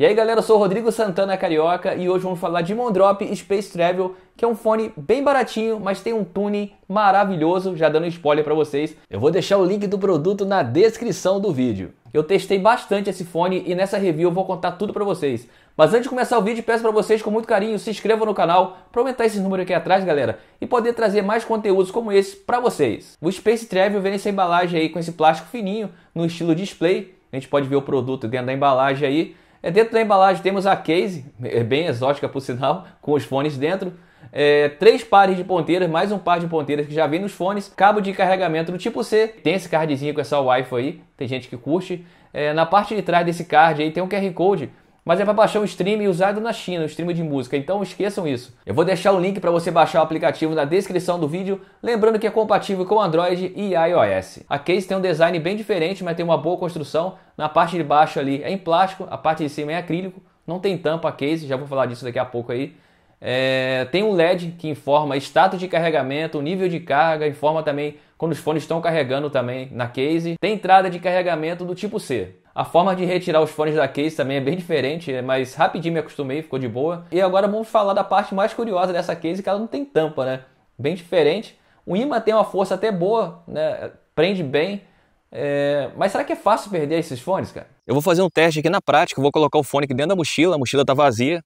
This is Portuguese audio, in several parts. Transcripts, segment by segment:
E aí galera, eu sou o Rodrigo Santana Carioca e hoje vamos falar de Mondrop Space Travel, que é um fone bem baratinho, mas tem um tuning maravilhoso, já dando spoiler para vocês. Eu vou deixar o link do produto na descrição do vídeo. Eu testei bastante esse fone e nessa review eu vou contar tudo para vocês. Mas antes de começar o vídeo, peço para vocês com muito carinho, se inscrevam no canal para aumentar esse número aqui atrás, galera, e poder trazer mais conteúdos como esse para vocês. O Space Travel vem nessa embalagem aí com esse plástico fininho, no estilo display. A gente pode ver o produto dentro da embalagem aí. É dentro da embalagem temos a case, é bem exótica por sinal, com os fones dentro. É, três pares de ponteiras, mais um par de ponteiras que já vem nos fones, cabo de carregamento do tipo C, tem esse cardzinho com essa Wi-Fi aí, tem gente que curte. É, na parte de trás desse card aí tem um QR Code mas é para baixar um stream usado na China, um stream de música. Então esqueçam isso. Eu vou deixar o link para você baixar o aplicativo na descrição do vídeo, lembrando que é compatível com Android e iOS. A case tem um design bem diferente, mas tem uma boa construção. Na parte de baixo ali é em plástico, a parte de cima é acrílico, não tem tampa a case, já vou falar disso daqui a pouco aí. É, tem um LED que informa status de carregamento, nível de carga, informa também quando os fones estão carregando também na case. Tem entrada de carregamento do tipo C. A forma de retirar os fones da case também é bem diferente, é mas rapidinho me acostumei, ficou de boa. E agora vamos falar da parte mais curiosa dessa case, que ela não tem tampa, né? Bem diferente. O imã tem uma força até boa, né? Prende bem. É... Mas será que é fácil perder esses fones, cara? Eu vou fazer um teste aqui na prática, vou colocar o fone aqui dentro da mochila, a mochila tá vazia.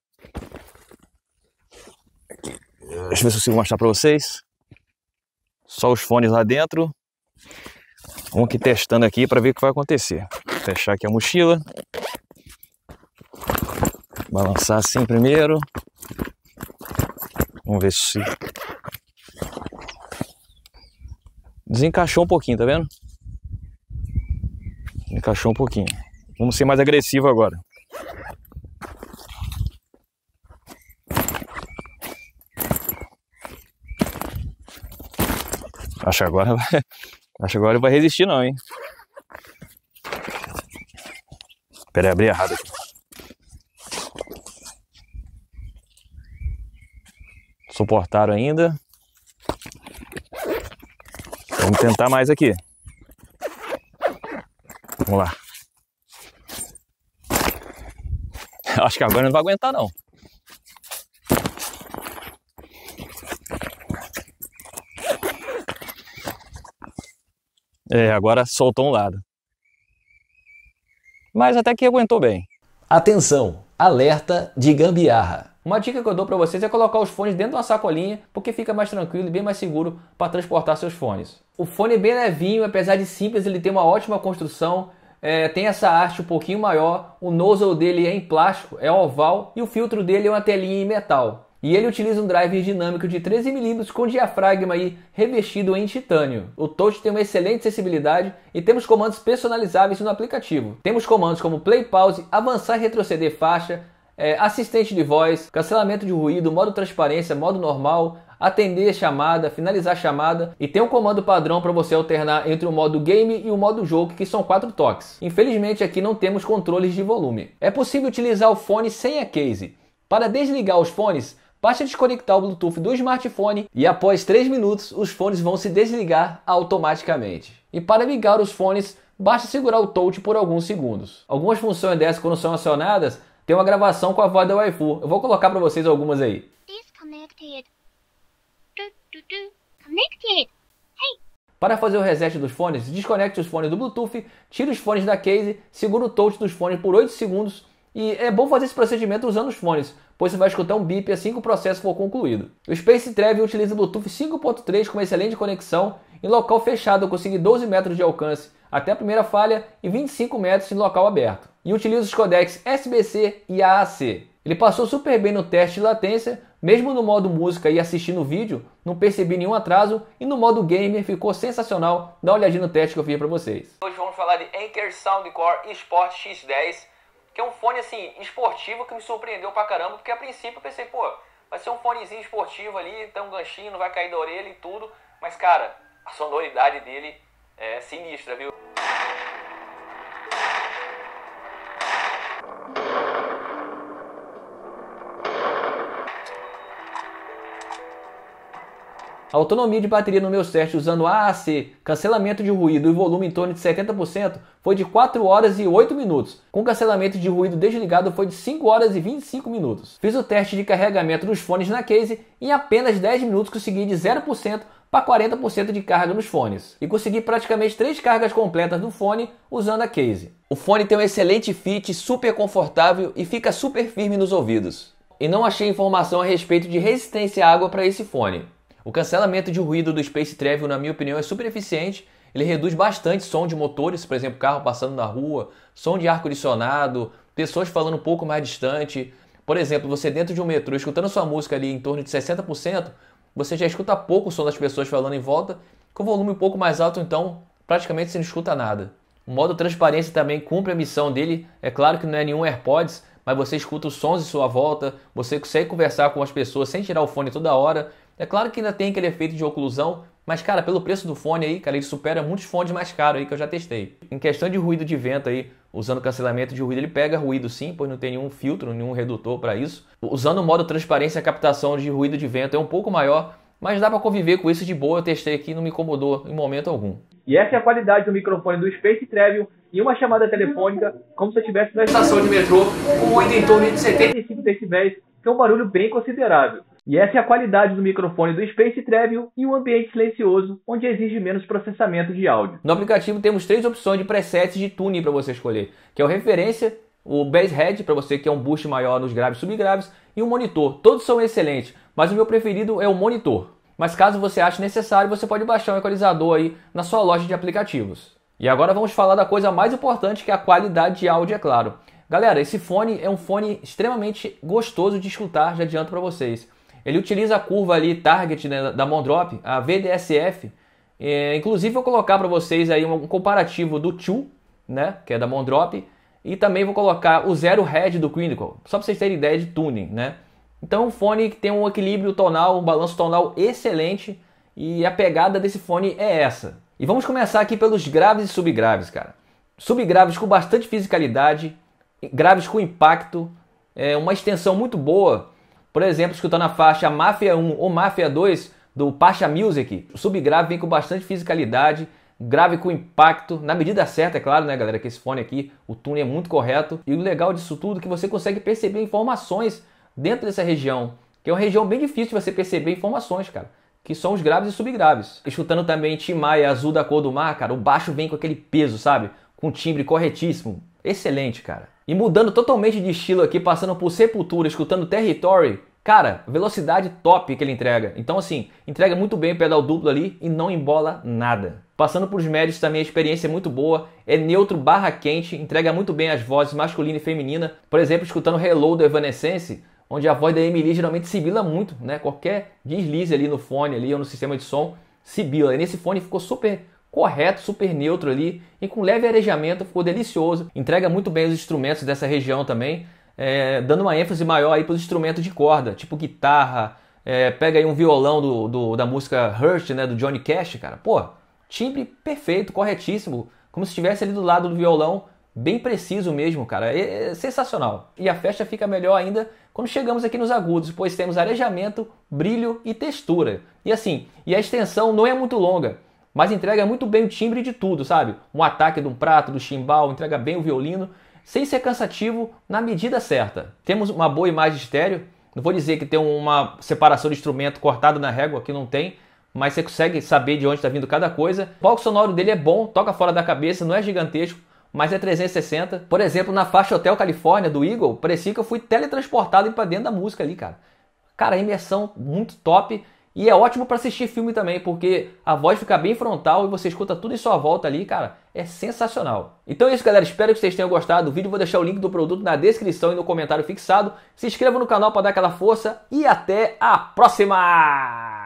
Deixa eu ver se eu consigo mostrar para vocês. Só os fones lá dentro. Vamos aqui testando aqui para ver o que vai acontecer. Fechar aqui a mochila. Balançar assim primeiro. Vamos ver se desencaixou um pouquinho, tá vendo? Encaixou um pouquinho. Vamos ser mais agressivo agora. Acho que agora vai, Acho que agora ele vai resistir não, hein? Peraí, abri errado aqui. Suportaram ainda. Vamos tentar mais aqui. Vamos lá. Acho que agora não vai aguentar não. É, agora soltou um lado. Mas até que aguentou bem. Atenção, alerta de gambiarra. Uma dica que eu dou para vocês é colocar os fones dentro de uma sacolinha, porque fica mais tranquilo e bem mais seguro para transportar seus fones. O fone é bem levinho, apesar de simples, ele tem uma ótima construção, é, tem essa arte um pouquinho maior, o nozzle dele é em plástico, é oval, e o filtro dele é uma telinha em metal. E ele utiliza um driver dinâmico de 13mm com diafragma aí revestido em titânio. O Touch tem uma excelente sensibilidade e temos comandos personalizáveis no aplicativo. Temos comandos como play, pause, avançar e retroceder faixa, é, assistente de voz, cancelamento de ruído, modo transparência, modo normal, atender chamada, finalizar chamada e tem um comando padrão para você alternar entre o modo game e o modo jogo, que são quatro toques. Infelizmente aqui não temos controles de volume. É possível utilizar o fone sem a case. Para desligar os fones, Basta desconectar o Bluetooth do smartphone e após 3 minutos os fones vão se desligar automaticamente. E para ligar os fones, basta segurar o touch por alguns segundos. Algumas funções dessas quando são acionadas tem uma gravação com a voz da Wi-Fi. Eu vou colocar para vocês algumas aí. Hey. Para fazer o reset dos fones, desconecte os fones do Bluetooth, tire os fones da case, segura o touch dos fones por 8 segundos e é bom fazer esse procedimento usando os fones, pois você vai escutar um bip assim que o processo for concluído. O Space Travel utiliza Bluetooth 5.3 com uma excelente conexão em local fechado, eu consegui 12 metros de alcance até a primeira falha e 25 metros em local aberto. E utiliza os codecs SBC e AAC. Ele passou super bem no teste de latência, mesmo no modo música e assistindo o vídeo, não percebi nenhum atraso e no modo gamer ficou sensacional. Dá uma olhadinha no teste que eu fiz para vocês. Hoje vamos falar de Anker Soundcore Sport X10 que é um fone assim, esportivo que me surpreendeu pra caramba, porque a princípio eu pensei, pô, vai ser um fonezinho esportivo ali, tem um ganchinho, não vai cair da orelha e tudo, mas cara, a sonoridade dele é sinistra, viu? autonomia de bateria no meu set usando AAC, cancelamento de ruído e volume em torno de 70% foi de 4 horas e 8 minutos. Com cancelamento de ruído desligado foi de 5 horas e 25 minutos. Fiz o teste de carregamento dos fones na case e em apenas 10 minutos consegui de 0% para 40% de carga nos fones e consegui praticamente três cargas completas do fone usando a case. O fone tem um excelente fit, super confortável e fica super firme nos ouvidos. E não achei informação a respeito de resistência à água para esse fone. O cancelamento de ruído do Space Travel, na minha opinião, é super eficiente. Ele reduz bastante som de motores, por exemplo, carro passando na rua, som de ar-condicionado, pessoas falando um pouco mais distante. Por exemplo, você dentro de um metrô escutando sua música ali em torno de 60%, você já escuta pouco o som das pessoas falando em volta, com o volume um pouco mais alto, então praticamente você não escuta nada. O modo transparência também cumpre a missão dele. É claro que não é nenhum AirPods, mas você escuta os sons de sua volta, você consegue conversar com as pessoas sem tirar o fone toda hora. É claro que ainda tem aquele efeito de oclusão, mas cara, pelo preço do fone aí, cara, ele supera muitos fones mais caros aí que eu já testei. Em questão de ruído de vento aí, usando cancelamento de ruído, ele pega ruído sim, pois não tem nenhum filtro, nenhum redutor para isso. Usando o modo transparência, a captação de ruído de vento é um pouco maior, mas dá para conviver com isso de boa. Eu testei aqui, não me incomodou em momento algum. E essa é a qualidade do microfone do Space Travel em uma chamada telefônica, como se eu estivesse na estação de metrô, com um em torno de 75 decibéis, que é um barulho bem considerável. E essa é a qualidade do microfone do Space Travel em um ambiente silencioso, onde exige menos processamento de áudio. No aplicativo temos três opções de presets de tuning para você escolher, que é o referência, o bass head para você que é um boost maior nos graves e subgraves e o monitor. Todos são excelentes, mas o meu preferido é o monitor. Mas caso você ache necessário, você pode baixar um equalizador aí na sua loja de aplicativos. E agora vamos falar da coisa mais importante que é a qualidade de áudio, é claro. Galera, esse fone é um fone extremamente gostoso de escutar, já adianto para vocês. Ele utiliza a curva ali target né, da Mondrop, a VDSF. É, inclusive vou colocar para vocês aí um comparativo do Chu, né, que é da Mondrop, e também vou colocar o zero head do Quinnical, só para vocês terem ideia de tuning, né? Então, um fone que tem um equilíbrio tonal, um balanço tonal excelente, e a pegada desse fone é essa. E vamos começar aqui pelos graves e subgraves, cara. Subgraves com bastante fisicalidade, graves com impacto, é uma extensão muito boa por exemplo, escutando a faixa Máfia 1 ou Máfia 2 do Pacha Music, o subgrave vem com bastante fisicalidade, grave com impacto, na medida certa, é claro, né, galera? Que esse fone aqui, o tune é muito correto. E o legal disso tudo é que você consegue perceber informações dentro dessa região, que é uma região bem difícil de você perceber informações, cara. Que são os graves e subgraves. Escutando também Timaya Azul da Cor do Mar, cara, o baixo vem com aquele peso, sabe? Com timbre corretíssimo. Excelente, cara. E mudando totalmente de estilo aqui, passando por Sepultura, escutando Territory, cara, velocidade top que ele entrega. Então, assim, entrega muito bem o pedal duplo ali e não embola nada. Passando por os médios também a experiência é muito boa, é neutro barra quente, entrega muito bem as vozes masculina e feminina. Por exemplo, escutando Hello do Evanescence, onde a voz da Emily geralmente sibila muito, né? Qualquer deslize ali no fone ali ou no sistema de som, sibila. E nesse fone ficou super correto, super neutro ali e com leve arejamento, ficou delicioso. Entrega muito bem os instrumentos dessa região também, é, dando uma ênfase maior aí para os instrumentos de corda, tipo guitarra. É, pega aí um violão do, do, da música Hurt, né, do Johnny Cash, cara. Pô, timbre perfeito, corretíssimo, como se estivesse ali do lado do violão, bem preciso mesmo, cara. É, é sensacional. E a festa fica melhor ainda quando chegamos aqui nos agudos, pois temos arejamento, brilho e textura. E assim, e a extensão não é muito longa mas entrega muito bem o timbre de tudo, sabe? Um ataque de um prato, do chimbal, entrega bem o violino, sem ser cansativo na medida certa. Temos uma boa imagem de estéreo, não vou dizer que tem uma separação de instrumento cortada na régua, que não tem, mas você consegue saber de onde está vindo cada coisa. O palco sonoro dele é bom, toca fora da cabeça, não é gigantesco, mas é 360. Por exemplo, na faixa Hotel Califórnia do Eagle, parecia que eu fui teletransportado para dentro da música ali, cara. Cara, a imersão muito top. E é ótimo para assistir filme também, porque a voz fica bem frontal e você escuta tudo em sua volta ali, cara. É sensacional. Então é isso, galera. Espero que vocês tenham gostado do vídeo. Vou deixar o link do produto na descrição e no comentário fixado. Se inscreva no canal para dar aquela força e até a próxima!